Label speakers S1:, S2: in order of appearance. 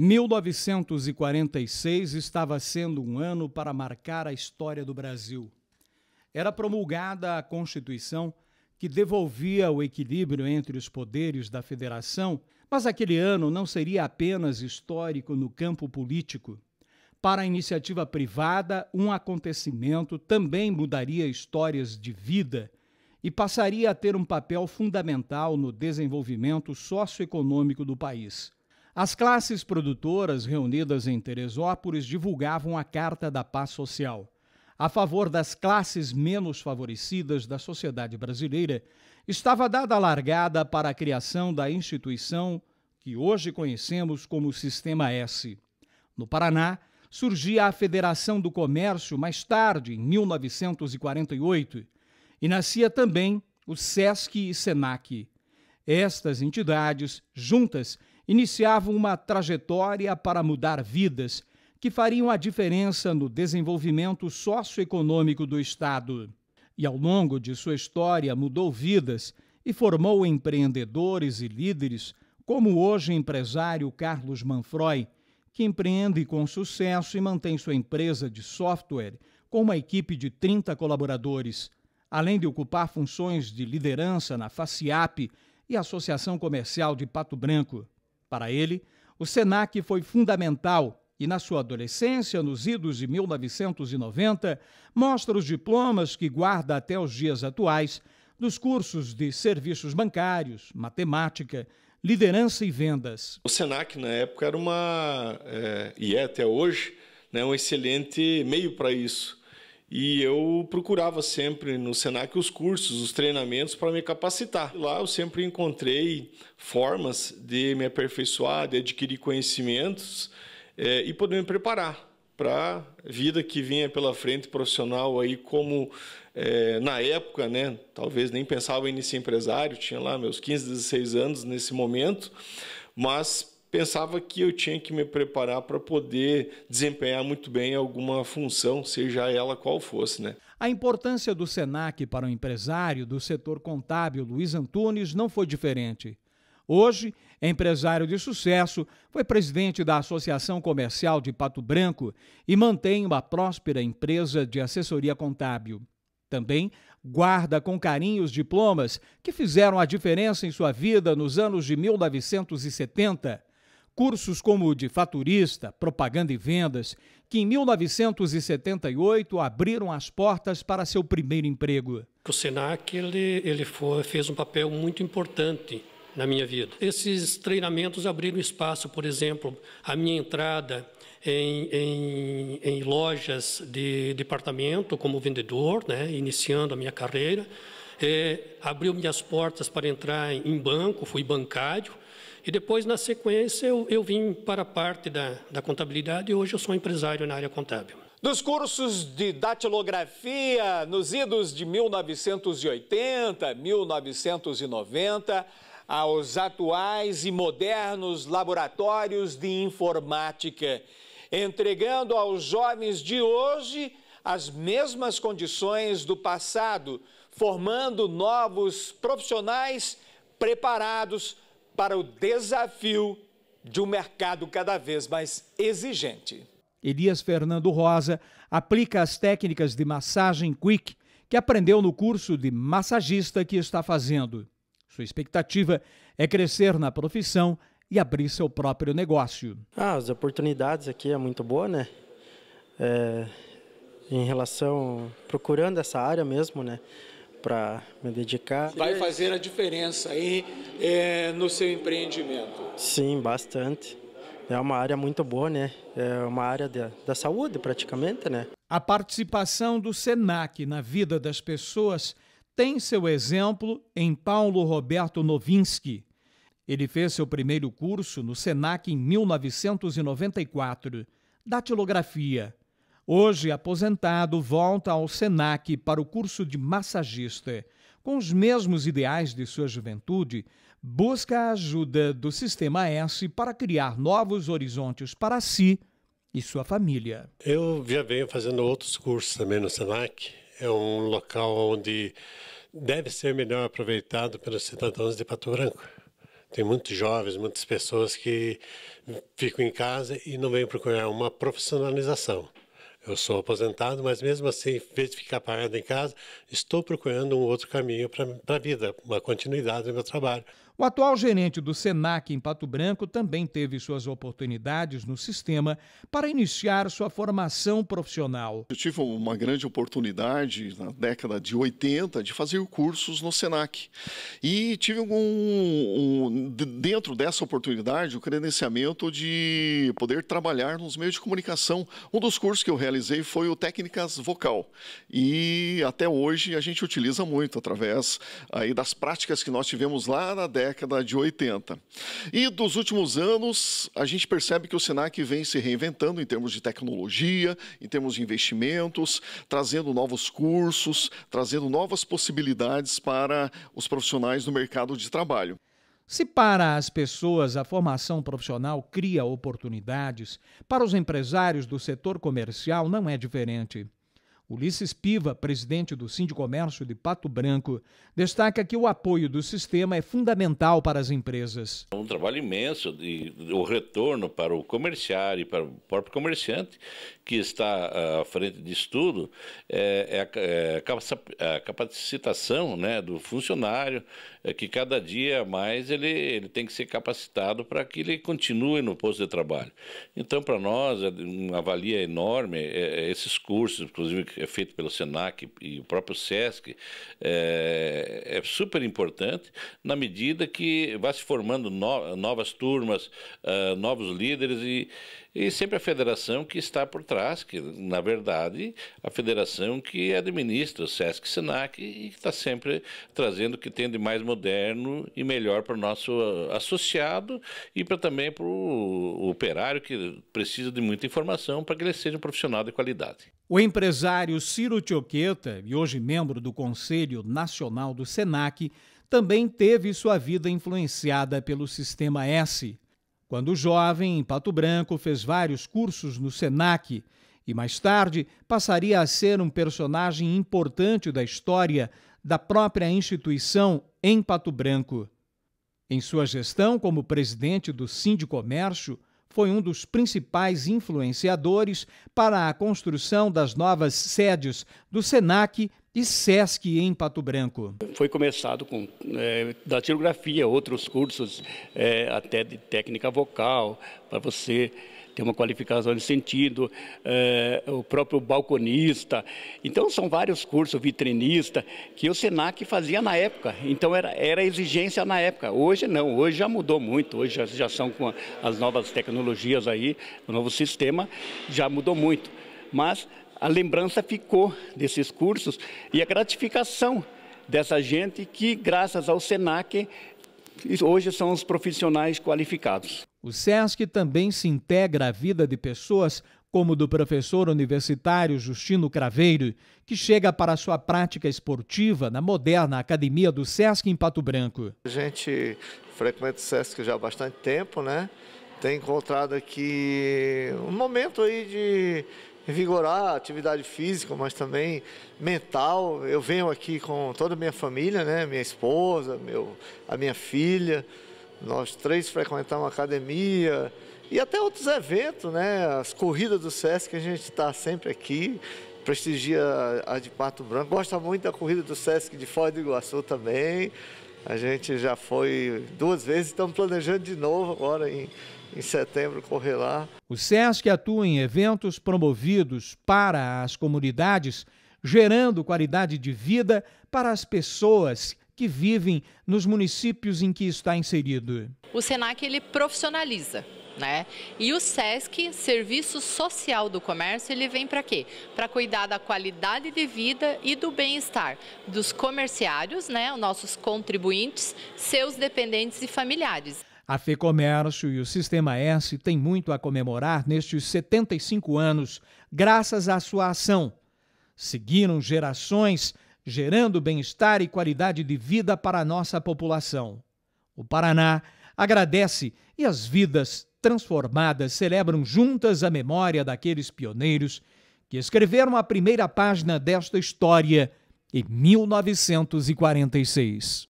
S1: 1946 estava sendo um ano para marcar a história do Brasil. Era promulgada a Constituição que devolvia o equilíbrio entre os poderes da Federação, mas aquele ano não seria apenas histórico no campo político. Para a iniciativa privada, um acontecimento também mudaria histórias de vida e passaria a ter um papel fundamental no desenvolvimento socioeconômico do país. As classes produtoras reunidas em Teresópolis divulgavam a Carta da Paz Social, a favor das classes menos favorecidas da sociedade brasileira, estava dada a largada para a criação da instituição que hoje conhecemos como Sistema S. No Paraná, surgia a Federação do Comércio mais tarde, em 1948, e nascia também o SESC e SENAC. Estas entidades, juntas, iniciavam uma trajetória para mudar vidas que fariam a diferença no desenvolvimento socioeconômico do Estado. E ao longo de sua história mudou vidas e formou empreendedores e líderes, como hoje empresário Carlos Manfroy, que empreende com sucesso e mantém sua empresa de software com uma equipe de 30 colaboradores, além de ocupar funções de liderança na FACIAP e Associação Comercial de Pato Branco. Para ele, o SENAC foi fundamental e, na sua adolescência, nos idos de 1990, mostra os diplomas que guarda até os dias atuais dos cursos de serviços bancários, matemática, liderança e vendas. O SENAC, na época, era uma, é, e é até hoje, né, um excelente meio para isso. E eu procurava sempre no Senac os cursos, os treinamentos para me capacitar. Lá eu sempre encontrei formas de me aperfeiçoar, de adquirir conhecimentos é, e poder me preparar para a vida que vinha pela frente profissional aí como é, na época, né? Talvez nem pensava em ser empresário, tinha lá meus 15, 16 anos nesse momento, mas pensava que eu tinha que me preparar para poder desempenhar muito bem alguma função, seja ela qual fosse, né? A importância do Senac para o empresário do setor contábil Luiz Antunes não foi diferente. Hoje, empresário de sucesso, foi presidente da Associação Comercial de Pato Branco e mantém uma próspera empresa de assessoria contábil. Também guarda com carinho os diplomas que fizeram a diferença em sua vida nos anos de 1970 Cursos como o de faturista, propaganda e vendas, que em 1978 abriram as portas para seu primeiro emprego.
S2: O Senac ele, ele foi, fez um papel
S1: muito importante na minha vida. Esses treinamentos abriram espaço, por exemplo, a minha entrada em, em, em lojas de departamento como vendedor, né, iniciando a minha carreira. É, abriu minhas portas para entrar em banco, fui bancário, e depois, na sequência, eu, eu vim para a
S2: parte da, da contabilidade e hoje eu sou empresário na área contábil.
S1: Dos cursos de datilografia nos idos de 1980, 1990, aos atuais e modernos laboratórios de informática, entregando aos jovens de hoje as mesmas condições do passado, formando novos profissionais preparados para o desafio de um mercado cada vez mais exigente. Elias Fernando Rosa aplica as técnicas de massagem quick que aprendeu no curso de massagista que está fazendo. Sua expectativa é crescer na profissão e abrir seu próprio negócio. Ah, as oportunidades aqui é muito boa, né? É, em relação procurando essa área mesmo, né? para me dedicar. Vai fazer a diferença aí é, no seu empreendimento? Sim, bastante. É uma área muito boa, né? É uma área de, da saúde, praticamente, né? A participação do SENAC na vida das pessoas tem seu exemplo em Paulo Roberto Novinsky. Ele fez seu primeiro curso no SENAC em 1994, datilografia. Hoje, aposentado, volta ao SENAC para o curso de massagista. Com os mesmos ideais de sua juventude, busca a ajuda do Sistema S para criar novos horizontes para si e sua família.
S2: Eu já venho fazendo outros cursos também no SENAC. É um local onde deve ser melhor aproveitado pelos cidadãos de Pato Branco. Tem muitos jovens, muitas pessoas que ficam em casa e não vêm procurar uma profissionalização. Eu sou aposentado, mas mesmo assim, em vez de ficar parado em casa, estou procurando um outro caminho para a vida, uma continuidade no meu trabalho.
S1: O atual gerente do SENAC em Pato Branco também teve suas oportunidades no sistema para iniciar sua formação profissional. Eu tive uma grande oportunidade na década de 80 de fazer cursos no SENAC. E tive um, um dentro dessa oportunidade o credenciamento de poder trabalhar nos meios de comunicação. Um dos cursos que eu realizei foi o Técnicas Vocal. E até hoje a gente utiliza muito através aí das práticas que nós tivemos lá na década década de 80. E dos últimos anos, a gente percebe que o Senac vem se reinventando em termos de tecnologia, em termos de investimentos, trazendo novos cursos, trazendo novas possibilidades para os profissionais no mercado de trabalho. Se para as pessoas a formação profissional cria oportunidades, para os empresários do setor comercial não é diferente. Ulisses Piva, presidente do Sindicomércio de Pato Branco, destaca que o apoio do sistema é fundamental para as empresas.
S2: É um trabalho imenso de, de, o retorno para o comerciário e para o próprio comerciante que está ah, à frente de tudo é, é, é a, capacitação né, do funcionário, é que cada dia mais ele, ele tem que ser capacitado para que ele continue no posto de trabalho. Então, para nós, é uma valia enorme é, é, esses cursos, inclusive é feito pelo SENAC e o próprio SESC, é, é super importante na medida que vai se formando no, novas turmas, uh, novos líderes e, e sempre a federação que está por trás, que na verdade a federação que administra o SESC SENAC e que está sempre trazendo o que tem de mais moderno e melhor para o nosso associado e para também para o operário que precisa de muita informação para que ele seja um profissional de qualidade.
S1: O empresário Ciro Tioqueta, e hoje membro do Conselho Nacional do SENAC, também teve sua vida influenciada pelo sistema S. Quando jovem, em Pato Branco, fez vários cursos no SENAC e mais tarde passaria a ser um personagem importante da história da própria instituição em Pato Branco. Em sua gestão como presidente do Sindicomércio, foi um dos principais influenciadores para a construção das novas sedes do SENAC e SESC em Pato Branco. Foi começado com é, tirografia, outros cursos, é, até de técnica vocal, para você tem uma qualificação de sentido, é, o próprio balconista. Então, são vários cursos, vitrinista, que o SENAC fazia na época. Então, era, era exigência na época. Hoje não, hoje já mudou muito. Hoje já, já são com as novas tecnologias aí, o novo sistema, já mudou muito. Mas a lembrança ficou desses cursos e a gratificação dessa gente que, graças ao SENAC, hoje são os profissionais qualificados. O SESC também se integra à vida de pessoas como do professor universitário Justino Craveiro, que chega para sua prática esportiva na moderna Academia do SESC em Pato Branco. A gente frequenta o SESC já há bastante tempo, né? Tem encontrado aqui um momento aí de vigorar a atividade física, mas também mental. Eu venho aqui com toda a minha família, né? Minha esposa, meu, a minha filha. Nós três frequentamos a academia e até outros eventos, né? As corridas do SESC, a gente está sempre aqui, prestigia a de Pato Branco. Gosta muito da corrida do SESC de Fora do Iguaçu também. A gente já foi duas vezes, estamos planejando de novo agora em, em setembro correr lá. O SESC atua em eventos promovidos para as comunidades, gerando qualidade de vida para as pessoas que vivem nos municípios em que está inserido? O SENAC ele profissionaliza. Né? E o SESC, Serviço Social do Comércio, ele vem para quê? Para cuidar da qualidade de vida e do bem-estar dos comerciários, né, os nossos contribuintes, seus dependentes e familiares. A FEComércio e o Sistema S têm muito a comemorar nestes 75 anos, graças à sua ação. Seguiram gerações gerando bem-estar e qualidade de vida para a nossa população. O Paraná agradece e as vidas transformadas celebram juntas a memória daqueles pioneiros que escreveram a primeira página desta história em 1946.